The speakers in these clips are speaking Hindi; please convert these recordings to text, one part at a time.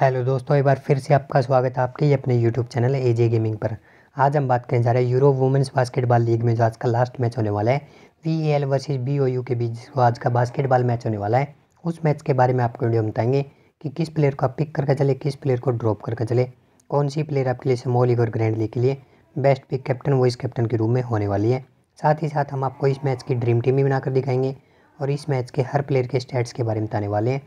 हेलो दोस्तों एक बार फिर से आपका स्वागत है आपके अपने YouTube channel A J gaming पर आज हम बात करने जा रहे हैं यूरो वुमेंस बास्केटबॉल लीग में जो आज का लास्ट मैच होने वाला है V L versus B O U के बीच जो आज का बास्केटबॉल मैच होने वाला है उस मैच के बारे में आपको वीडियो बताएंगे कि किस प्लेयर को आप पिक करके चले किस प्लेयर को ड्रॉप करके चले कौन सी प्लेयर आपके लिए स्मॉल लीग और ग्रैंड लीग के लिए best pick captain vice captain के रूप में होने वाली है साथ ही साथ हम आपको इस मैच की ड्रीम टीम भी बनाकर दिखाएंगे और इस मैच के हर प्लेयर के स्टैट्स के बारे में बताने वाले हैं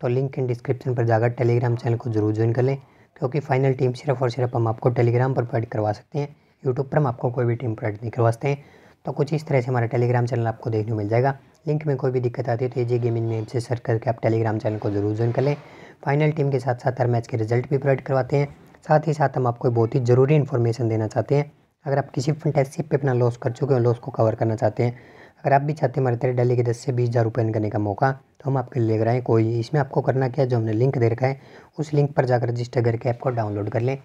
तो लिंक इन डिस्क्रिप्शन पर जाकर टेलीग्राम चैनल को जरूर ज्वाइन कर लें क्योंकि फाइनल टीम सिर्फ और सिर्फ हम आपको टेलीग्राम पर प्रोवाइड करवा सकते हैं यूट्यूब पर हम आपको कोई भी टीम प्रोवाइड नहीं करवा सकते हैं तो कुछ इस तरह से हमारा टेलीग्राम चैनल आपको देखने को मिल जाएगा लिंक में कोई भी दिक्कत आती है तो ये गेमिंग नेम से सर्च करके आप टेलीग्राम चैनल को जरूर ज्वाइन कर लें फाइनल टीम के साथ साथ हर मैच के रिजल्ट भी प्रोवाइड करवाते हैं साथ ही साथ हम आपको बहुत ही ज़रूरी इन्फॉर्मेशन देना चाहते हैं अगर आप किसी फंटेसिप पर अपना लॉस कर चुके हैं लॉस को कवर करना चाहते हैं अगर आप भी चाहते हैं हमारे तेरे डेली के दस से बीस हज़ार रुपये करने का मौका तो हम आपके ले रहे हैं कोई इसमें आपको करना क्या जो हमने लिंक दे रखा है उस लिंक पर जाकर रजिस्टर करके ऐप को डाउनलोड कर लें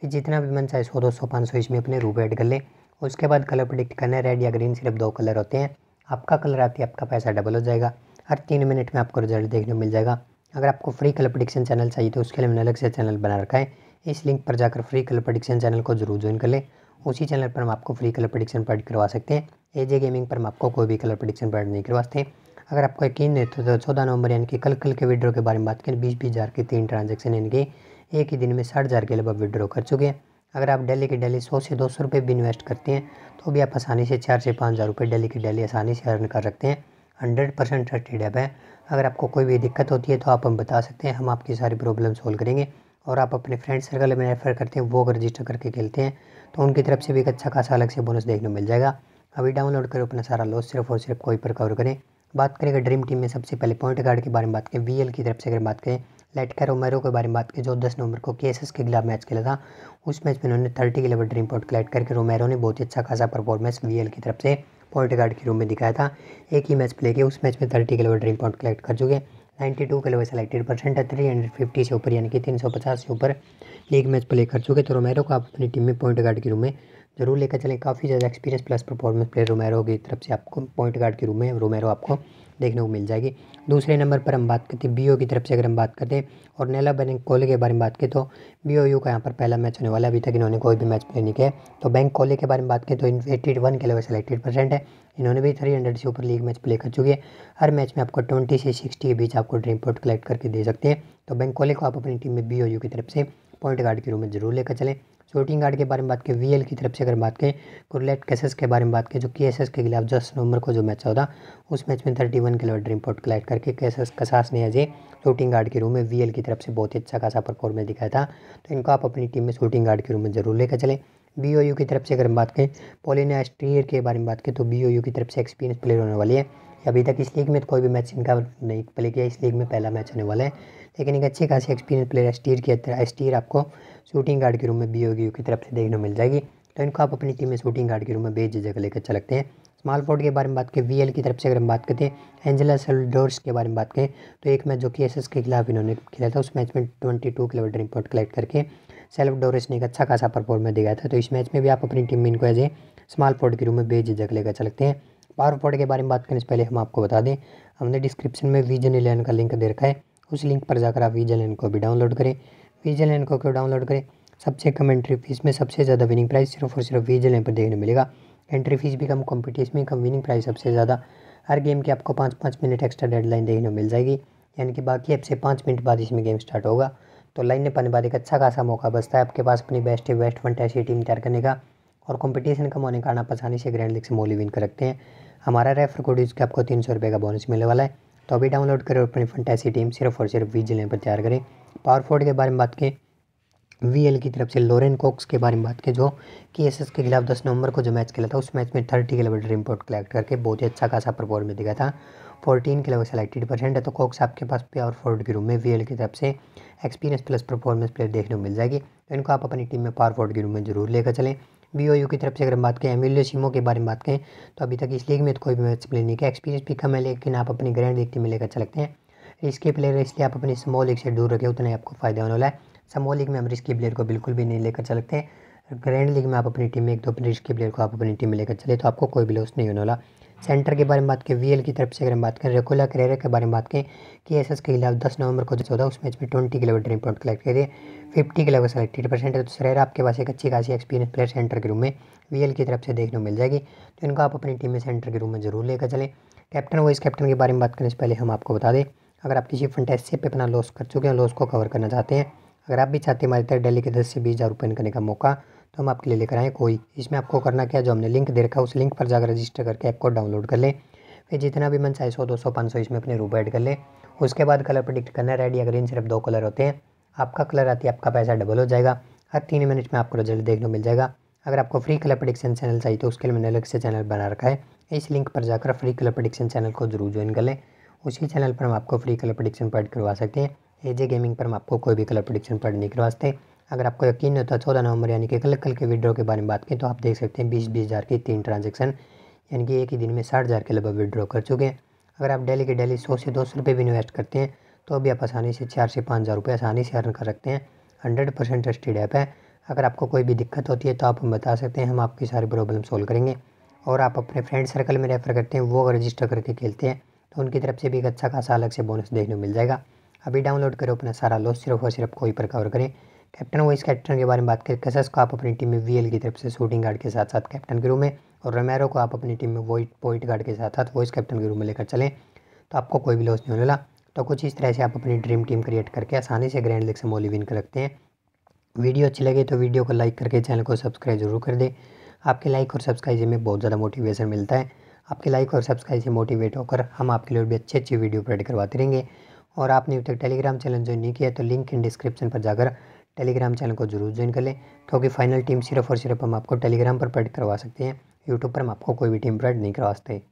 फिर जितना भी मन चाहे सौ दो सौ पाँच सौ इसमें अपने रूप ऐड कर लें उसके बाद कलर प्रोडिक्ट करना है रेड या ग्रीन सिर्फ दो कलर होते हैं आपका कलर आती है आपका पैसा डबल हो जाएगा हर तीन मिनट में आपको रिजल्ट देखने को मिल जाएगा अगर आपको फ्री कलर प्रडिक्शन चैनल चाहिए तो उसके लिए मैंने अलग से चैनल बना रखा है इस लिंक पर जाकर फ्री कलर प्रोडिक्शन चैनल को जरूर ज्वाइन कर लें उसी चैनल पर हम आपको फ्री कलर प्रडिक्शन पैड करवा सकते हैं एजे गेमिंग पर हम आपको कोई भी कलर प्रडिक्शन पैड नहीं करवा सकते अगर आपको यकीन है तो चौदह नवंबर यानी कि कल कल के विड्रॉ के बारे में बात करें बीस बीस हज़ार के तीन ट्रांजेक्शन यानी कि एक ही दिन में साठ हज़ार के लगभग विड्रो कर चुके हैं अगर आप डेली के डेली सौ से दो सौ रुपये भी इन्वेस्ट करते हैं तो भी आप आसानी से चार से पाँच हज़ार रुपये डेली की डेली आसानी से अर्न कर सकते हैं हंड्रेड परसेंट ट्रस्टेड ऐप है अगर आपको कोई भी दिक्कत होती है तो आप हम बता सकते हैं हम आपकी सारी प्रॉब्लम सोल्व करेंगे और आप अपने फ्रेंड सर्कल में रेफर करते हैं वो अगर रजिस्टर करके खेलते हैं तो उनकी तरफ से भी एक अच्छा खासा अलग से बोनस देखने मिल जाएगा अभी डाउनलोड करो अपना सारा लॉस सिर्फ और सिर्फ कोई पर कवर करें बात करें अगर ड्रीम टीम में सबसे पहले पॉइंट गार्ड के बारे में बात करें वी की तरफ से अगर बात करें लेटकर रोमेरो के बारे में बात की जो दस नवंबर को के के खिलाफ मैच खेला था उस मैच में उन्होंने थर्टी के लेवल ड्रीम पॉइंट कलेक्ट करके रोमेरो ने बहुत ही अच्छा खासा परफॉर्मेंस वी की तरफ से पॉइंट गार्ड के रूम में दिखाया था एक ही मैच प्ले किया उस मैच में थर्टी के लेवल ड्रीम पॉइंट कलेक्ट कर चुके नाइन्टी टू के लेवल सेलेक्टेड परसेंट है थ्री हंड्रेड फिफ्टी से ऊपर यानी कि तीन सौ पचास से ऊपर लीग मैच प्ले कर चुके तो रोमेरो को आप अपनी टीम में पॉइंट गार्ड के रूम में ज़रूर लेकर चलें काफ़ी ज़्यादा experience plus performance player Romero की तरफ से आपको पॉइंट गार्ड के रूप में रोमेरो आपको देखने को मिल जाएगी दूसरे नंबर पर हम बात करते हैं बीओ की तरफ से अगर हम बात करते हैं और नेला बैंक कोले के बारे में बात करें तो बी यू का यहाँ पर पहला मैच होने वाला अभी तक इन्होंने कोई भी मैच प्ले नहीं किया तो बैंक कोले के बारे में बात करें तो एट्टी वन के लेवल सेलेक्टेड परसेंट है इन्होंने भी थ्री हंड्रेड से ऊपर लीग मैच प्ले कर चुकी है हर मैच में आपको ट्वेंटी से सिक्सटी के बीच आपको ड्रीम पॉइंट कलेक्ट करके दे सकते हैं तो बैंक कोले को आप अपनी टीम में बी की तरफ से पॉइंट गार्ड के रूप में जरूर लेकर चलें शूटिंग गार्ड के बारे में बात करें वी की तरफ से अगर बात करें कुरलेट तो केसेस के बारे में बात करें जो के के खिलाफ दस नवंबर को जो मैच होता था उस मैच में thirty one kilometre import collect करके केसेस कसास ने अजय शूटिंग गार्ड के रूम में वी की तरफ से बहुत ही अच्छा खासा परफॉर्मेंस दिखाया था तो इनको आप अपनी टीम में शूटिंग गार्ड के रूम में जरूर लेकर चलें बी ओ यू की तरफ से अगर हम बात करें पोलिना स्ट्रियर के बारे में बात करें तो बी ओ यू की तरफ से एक्सपीरियंस प्लेयर होने वाली है अभी तक इस लीग में तो कोई भी मैच इनका नहीं प्ले किया इस लीग में पहला मैच होने वाला है लेकिन एक अच्छी खासी एक्सपीरियंस प्लेयर स्टीर की स्टीर आपको शूटिंग गार्ड के रूम में बी ओगी की तरफ से देखने मिल जाएगी तो इनको आप अपनी टीम में शूटिंग गार्ड के रूम में बेच जगह लेकर सकते हैं स्मॉल फोर्ड के बारे में बात करें वीएल की तरफ से अगर हम बात करते हैं एंजेला सेल्डोर्स के बारे में बात करें तो एक मैच जो कि एसएस के खिलाफ इन्होंने खेला था उस मैच में twenty two kilometre import collect करके सेल्फ डोरेस ने एक अच्छा खासा परफॉर्मेंस दिखाया था तो इस मैच में भी आप अपनी टीम में इनको एज ए स्मॉल फोर्ड के रूम में बेच जगह लेकर चलते अच्छा हैं पावर पॉइंट के बारे में बात करने से पहले हम आपको बता दें हमने डिस्क्रिप्शन में विजन इलेवन का लिंक दे रखा है उस लिंक पर जाकर आप विजन इलेवन को भी डाउनलोड करें विजन इलेवन को क्यों डाउनलोड करें सबसे कम एंट्री फीस में सबसे ज़्यादा विनिंग प्राइस सिर्फ और सिर्फ विजन इलेवन पर देखने मिलेगा एंट्री फीस भी कम कॉम्पिटिशन में कम विनिंग प्राइस सबसे ज़्यादा हर गेम की आपको पाँच पाँच मिनट एक्स्ट्रा डेडलाइन देखने मिल जाएगी यानी कि बाकी ऐप से पाँच मिनट बाद इसमें गेम स्टार्ट होगा तो लाइन ने पाने बाद एक अच्छा खासा मौका बचता है आपके पास अपनी बेस्ट बेस्ट फंटेसी टीम तैयार करने का और कंपटीशन कम होने के कारण आप आसानी से ग्रैंड लीग से मोली विन कर रखते हैं हमारा रेफर कोड यूज़ आपको तीन सौ रुपये का बोनस मिलने वाला है तो अभी डाउनलोड करें और अपनी फंटैसी टीम सिर्फ और सिर्फ वी जिले पर तैयार करें पावर फोर्ड के बारे में बात करें वी एल की तरफ से लोरेन कोक्स के बारे में बात करें जो कि एस एस के खिलाफ दस नवंबर को जो मैच खेला था उस मैच में थर्टी किलोमीटर इम्पोर्ट कलेक्ट करके बहुत ही अच्छा खासा परफॉर्म दिखा था फोर्टीन के लगभग सेलेक्टेड परसेंट है तो कोक्स आपके पास पावर फोर्ड के रूम में वी की तरफ से एक्सपीरियंस प्लस परफॉर्मेंस प्लेयर देखने को मिल जाएगी तो इनको आप अपनी टीम में पावर फोर्ड के रूम में जरूर लेकर चलें बी की तरफ से अगर हम बात करें एमिलो सिमो के बारे में बात करें तो अभी तक इस लीग में तो कोई भी मैच प्ले नहीं किया एक्सपीरियंस भी कम है लेकिन आप अपनी ग्रैंड देखते मिले अच्छा लगते हैं रिस्की प्लेयर है इसलिए आप अपनी स्मॉल लीग से दूर रखें उतना ही आपको फ़ायदा होने वाला है स्मॉल लीग में हम रिस्की प्लेयर को बिल्कुल भी नहीं लेकर चलते हैं ग्रैंड लीग में आप अपनी टीम में एक दो प्लेयर के प्लेयर को आप अपनी टीम में लेकर चले तो आपको कोई भी लॉस नहीं होने वाला सेंटर के बारे में बात करें वीएल की तरफ से अगर हम बात करें रेकोला करेरा के बारे में बात करें कि एस एस के खिलाफ दस नवंबर को चौदह उस मैच में ट्वेंटी के लेवल ड्रीम पॉइंट कलेक्ट करिए फिफ्टी के लेवल सेलेक्टेड परसेंट है तो सरेरा आपके पास एक अच्छी खासी एक्सपीरियंस प्लेयर सेंटर के रूम में वीएल की तरफ से देखने को मिल जाएगी तो इनको आप अपनी टीम में सेंटर के रूम में जरूर लेकर चलें कैप्टन वाइस कैप्टन के बारे में बात करें से पहले हम आपको बता दें अगर आप किसी फंटेसिप पर अपना लॉस कर चुके हैं लॉस को कवर करना चाहते हैं अगर आप भी चाहते हैं हमारी तरह डेली के दस से बीस हज़ार रुपये करने का मौका तो हम आपके लिए लेकर आएँ कोई इसमें आपको करना क्या जो हमने लिंक दे रखा उस लिंक पर जाकर रजिस्टर करके ऐप को डाउनलोड कर लें फिर जितना भी मन चाहे सौ दो सौ पाँच सौ इसमें अपने रूप ऐड कर लें उसके बाद कलर प्रडिक्ट करना रेड या ग्रीन सिर्फ दो कलर होते हैं आपका कलर आती है आपका पैसा डबल हो जाएगा हर तीन मिनट में आपको रिजल्ट देखने को मिल जाएगा अगर आपको फ्री कलर प्रडिक्शन चैनल चाहिए तो उसके लिए मैंने अलग से चैनल बना रखा है इस लिंक पर जाकर फ्री कलर प्रडिक्शन चैनल को जरूर ज्वाइन कर लें उसी चैनल पर हम आपको फ्री कलर प्रडिक्शन प्रोवाइड करवा सकते हैं एजे गेमिंग पर हम आपको कोई भी कलर प्रोडिक्शन पढ़ने के वास्ते अगर आपको यकीन नहीं होता चौदह नवंबर यानी कि कल कल के विड्रॉ के बारे में बात करें तो आप देख सकते हैं बीस बीस हज़ार की तीन ट्रांजेक्शन यानी कि एक ही दिन में साठ हज़ार के लगभग विड्रॉ कर चुके हैं अगर आप डेली के डेली सौ से दो सौ रुपये भी इन्वेस्ट करते हैं तो अभी आप आसानी से चार से पाँच हज़ार रुपये आसानी से अर्न कर सकते हैं हंड्रेड परसेंट ट्रस्टेड ऐप है अगर आपको कोई भी दिक्कत होती है तो आप हम बता सकते हैं हम आपकी सारी प्रॉब्लम सोल्व करेंगे और आप अपने फ्रेंड सर्कल में रेफ़र करते हैं वो रजिस्टर करके खेलते हैं तो उनकी तरफ से भी एक अच्छा खासा अलग से बोनस देखने को मिल जाएगा अभी डाउनलोड करो अपना सारा लॉस सिर्फ और सिर्फ कोई पर कवर करें कैप्टन वाइस कैप्टन के बारे में बात करें कसस को आप अपनी टीम में वीएल की तरफ से शूटिंग गार्ड के साथ साथ कैप्टन के रूम में और रोमेरो को आप अपनी टीम में वॉइट पॉइंट गार्ड के साथ साथ वॉइस कैप्टन के रूम में लेकर चलें तो आपको कोई भी लॉस नहीं होने लगा तो कुछ इस तरह से आप अपनी ड्रीम टीम क्रिएट करके आसानी से ग्रैंड लीग से मोली विन कर रखते हैं वीडियो अच्छी लगे तो वीडियो को लाइक करके चैनल को सब्सक्राइब जरूर कर दें आपके लाइक और सब्सक्राइब से हमें बहुत ज़्यादा मोटिवेशन मिलता है आपके लाइक और सब्सक्राइब से मोटिवेट होकर हम आपके लिए भी अच्छे अच्छी वीडियो प्रोवाइड करवाते रहेंगे और आपने अभी तक टेलीग्राम चैनल ज्वाइन नहीं किया तो लिंक इन डिस्क्रिप्शन पर जाकर टेलीग्राम चैनल को जरूर ज्वाइन कर लें क्योंकि फाइनल टीम सिर्फ और सिर्फ हम आपको टेलीग्राम पर प्रोवाइड करवा सकते हैं यूट्यूब पर हम आपको कोई भी टीम प्रोवाइड नहीं करवा सकते